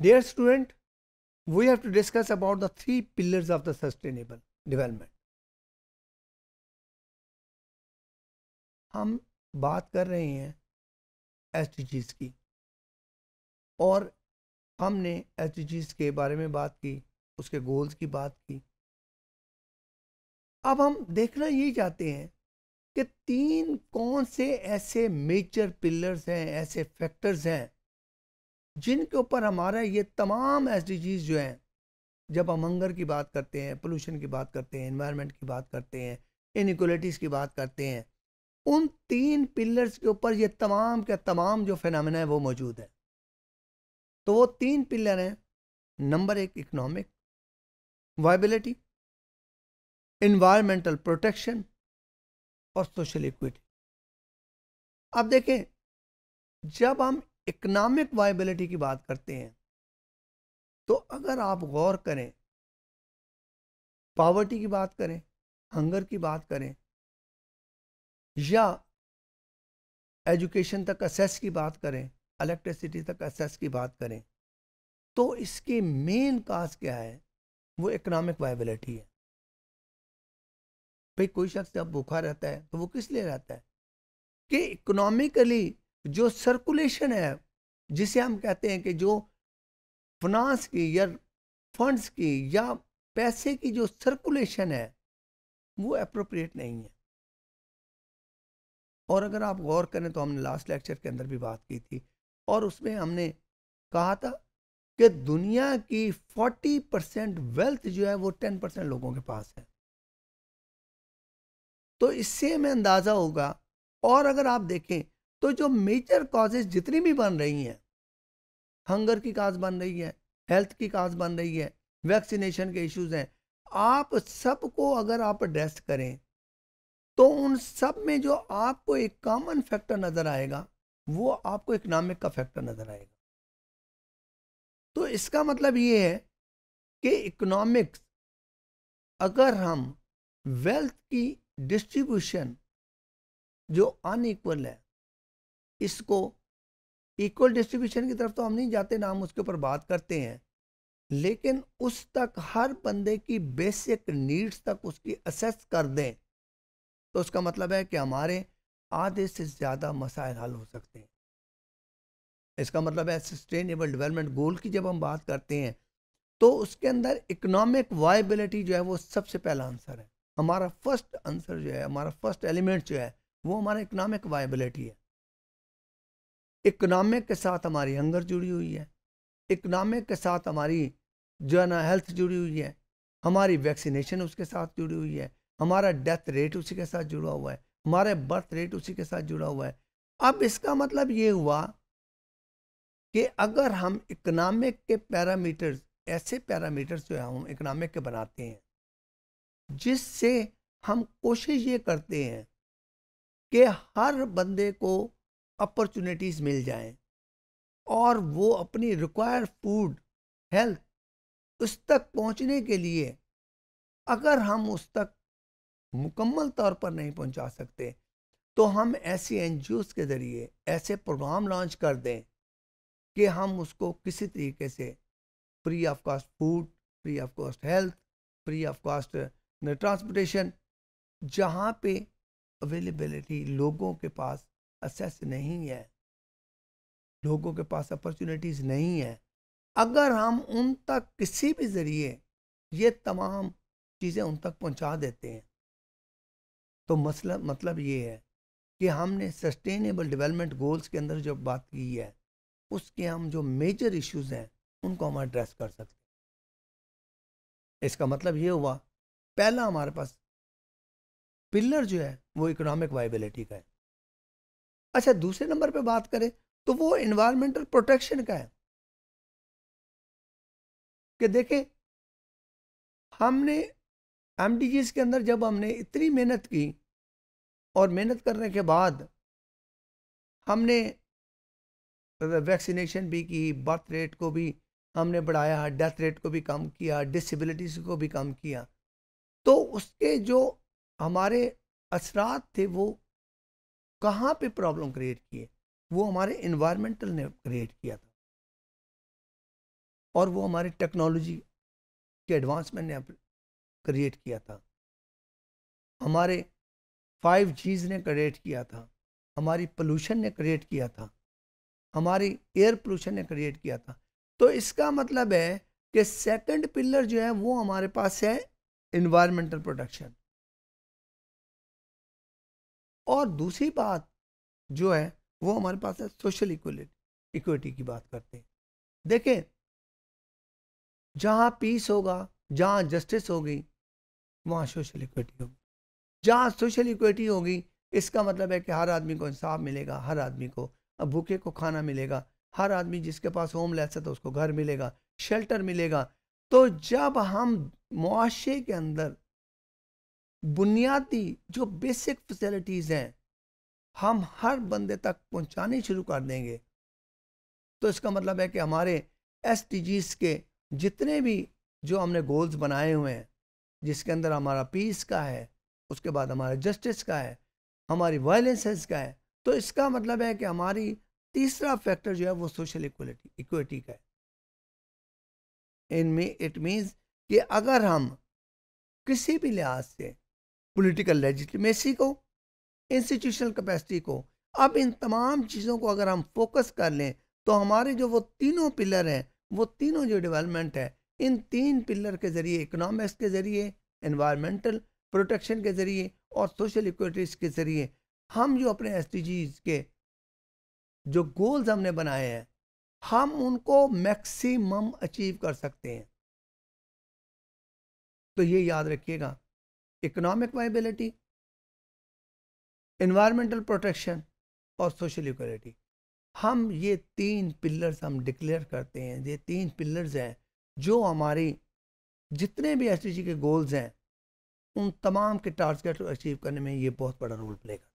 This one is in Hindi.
Dear student, we have to discuss about the three pillars of the sustainable development. हम बात कर रहे हैं एस की और हमने एस के बारे में बात की उसके गोल्स की बात की अब हम देखना यही चाहते हैं कि तीन कौन से ऐसे मेजर पिलर्स हैं ऐसे फैक्टर्स हैं जिनके ऊपर हमारा ये तमाम एस जो हैं जब हम हंगर की बात करते हैं पोल्यूशन की बात करते हैं इन्वायरमेंट की बात करते हैं इनिक्वलिटीज की बात करते हैं उन तीन पिलर्स के ऊपर ये तमाम के तमाम जो फिनमिना है वो मौजूद है तो वो तीन पिलर हैं नंबर एक इकोनॉमिक वाइबिलिटी इन्वायरमेंटल प्रोटेक्शन और सोशल इक्विटी अब देखें जब हम इकोनॉमिक वायबिलिटी की बात करते हैं तो अगर आप गौर करें पावर्टी की बात करें हंगर की बात करें या एजुकेशन तक असेस की बात करें इलेक्ट्रिसिटी तक असेस की बात करें तो इसके मेन काज क्या है वो इकोनॉमिक वायबिलिटी है भाई कोई शख्स जब भूखा रहता है तो वो किस लिए रहता है कि इकोनॉमिकली जो सर्कुलेशन है जिसे हम कहते हैं कि जो फनास की या फंड्स की या पैसे की जो सर्कुलेशन है वो अप्रोप्रिएट नहीं है और अगर आप गौर करें तो हमने लास्ट लेक्चर के अंदर भी बात की थी और उसमें हमने कहा था कि दुनिया की 40 परसेंट वेल्थ जो है वो 10 परसेंट लोगों के पास है तो इससे हमें अंदाज़ा होगा और अगर आप देखें तो जो मेजर कॉजेज जितनी भी बन रही हैं हंगर की काज बन रही है हेल्थ की काज बन रही है वैक्सीनेशन के इश्यूज हैं आप सबको अगर आप एड्रेस करें तो उन सब में जो आपको एक कॉमन फैक्टर नज़र आएगा वो आपको इकनॉमिक का फैक्टर नज़र आएगा तो इसका मतलब ये है कि इकोनॉमिक्स अगर हम वेल्थ की डिस्ट्रीब्यूशन जो अनइक्वल है इसको इक्वल डिस्ट्रीब्यूशन की तरफ तो हम नहीं जाते ना हम उसके ऊपर बात करते हैं लेकिन उस तक हर बंदे की बेसिक नीड्स तक उसकी असेस कर दें तो उसका मतलब है कि हमारे आधे से ज़्यादा मसाइल हल हो सकते हैं इसका मतलब है सस्टेनेबल डेवलपमेंट गोल की जब हम बात करते हैं तो उसके अंदर इकोनॉमिक वायबिलिटी जो है वो सबसे पहला आंसर है हमारा फर्स्ट आंसर जो है हमारा फर्स्ट एलिमेंट जो है वो हमारा इकोनॉमिक वायबिलिटी है इकनॉमिक के साथ हमारी हंगर जुड़ी हुई है इकनॉमिक के साथ हमारी जो है ना हेल्थ जुड़ी हुई है हमारी वैक्सीनेशन उसके साथ जुड़ी हुई है हमारा डेथ रेट उसी के साथ जुड़ा हुआ है हमारे बर्थ रेट उसी के साथ जुड़ा हुआ है अब इसका मतलब ये हुआ कि अगर हम इकनॉमिक के पैरामीटर्स ऐसे पैरामीटर्स जो है हम इकनॉमिक के बनाते हैं जिससे हम कोशिश ये करते हैं कि हर बंदे को अपॉर्चुनिटीज़ मिल जाएं और वो अपनी रिक्वायर्ड फूड हेल्थ उस तक पहुंचने के लिए अगर हम उस तक मुकम्मल तौर पर नहीं पहुंचा सकते तो हम ऐसी एन के ज़रिए ऐसे प्रोग्राम लॉन्च कर दें कि हम उसको किसी तरीके से free of cost food free of cost health free of cost transportation जहाँ पे अवेलेबिलिटी लोगों के पास असेस नहीं है लोगों के पास अपॉर्चुनिटीज़ नहीं है अगर हम उन तक किसी भी ज़रिए ये तमाम चीज़ें उन तक पहुंचा देते हैं तो मसला मतलब ये है कि हमने सस्टेनेबल डेवलपमेंट गोल्स के अंदर जो बात की है उसके हम जो मेजर इश्यूज हैं उनको हम एड्रेस कर सकते हैं इसका मतलब ये हुआ पहला हमारे पास पिलर जो है वो इकोनॉमिक वाइबिलिटी का है अच्छा दूसरे नंबर पे बात करें तो वो इन्वायरमेंटल प्रोटेक्शन का है कि देखें हमने एम के अंदर जब हमने इतनी मेहनत की और मेहनत करने के बाद हमने वैक्सीनेशन भी की बर्थ रेट को भी हमने बढ़ाया डेथ रेट को भी कम किया डिसेबिलिटीज़ को भी कम किया तो उसके जो हमारे असरात थे वो कहाँ पे प्रॉब्लम क्रिएट किए वो हमारे इन्वायरमेंटल ने क्रिएट किया था और वो हमारे टेक्नोलॉजी के एडवांसमेंट ने क्रिएट किया था हमारे फाइव जीज ने क्रिएट किया था हमारी पोल्यूशन ने क्रिएट किया था हमारी एयर पोल्यूशन ने क्रिएट किया था तो इसका मतलब है कि सेकंड पिलर जो है वो हमारे पास है इन्वायरमेंटल प्रोटेक्शन और दूसरी बात जो है वो हमारे पास है सोशल इक्वलिटी इक्विटी की बात करते हैं देखें जहाँ पीस होगा जहाँ जस्टिस होगी वहाँ सोशल इक्विटी होगी जहाँ सोशल इक्विटी होगी इसका मतलब है कि हर आदमी को इंसाफ मिलेगा हर आदमी को भूखे को खाना मिलेगा हर आदमी जिसके पास होम लेस है तो उसको घर मिलेगा शेल्टर मिलेगा तो जब हम मुआशे के अंदर बुनियादी जो बेसिक फैसिलिटीज़ हैं हम हर बंदे तक पहुंचाने शुरू कर देंगे तो इसका मतलब है कि हमारे एस के जितने भी जो हमने गोल्स बनाए हुए हैं जिसके अंदर हमारा पीस का है उसके बाद हमारा जस्टिस का है हमारी वायलेंसेस का है तो इसका मतलब है कि हमारी तीसरा फैक्टर जो है वो सोशल इक्वलिटी इक्विटी का है मी इट मीन्स कि अगर हम किसी भी लिहाज से पॉलिटिकल लेजिटमेसी को इंस्टीट्यूशनल कैपेसिटी को अब इन तमाम चीज़ों को अगर हम फोकस कर लें तो हमारे जो वो तीनों पिलर हैं वो तीनों जो डेवलपमेंट है इन तीन पिलर के ज़रिए इकोनॉमिक्स के ज़रिए इन्वायरमेंटल प्रोटेक्शन के ज़रिए और सोशल इक्विटीज़ के ज़रिए हम जो अपने एस के जो गोल्स हमने बनाए हैं हम उनको मैक्सिमम अचीव कर सकते हैं तो ये याद रखिएगा इकोनॉमिक वाइबिलिटी इन्वायरमेंटल प्रोटेक्शन और सोशल इक्वलिटी हम ये तीन पिलर्स हम डिक्लेयर करते हैं ये तीन पिलर्स हैं जो हमारी जितने भी एस के गोल्स हैं उन तमाम के टारगेट को अचीव करने में ये बहुत बड़ा रोल प्ले करता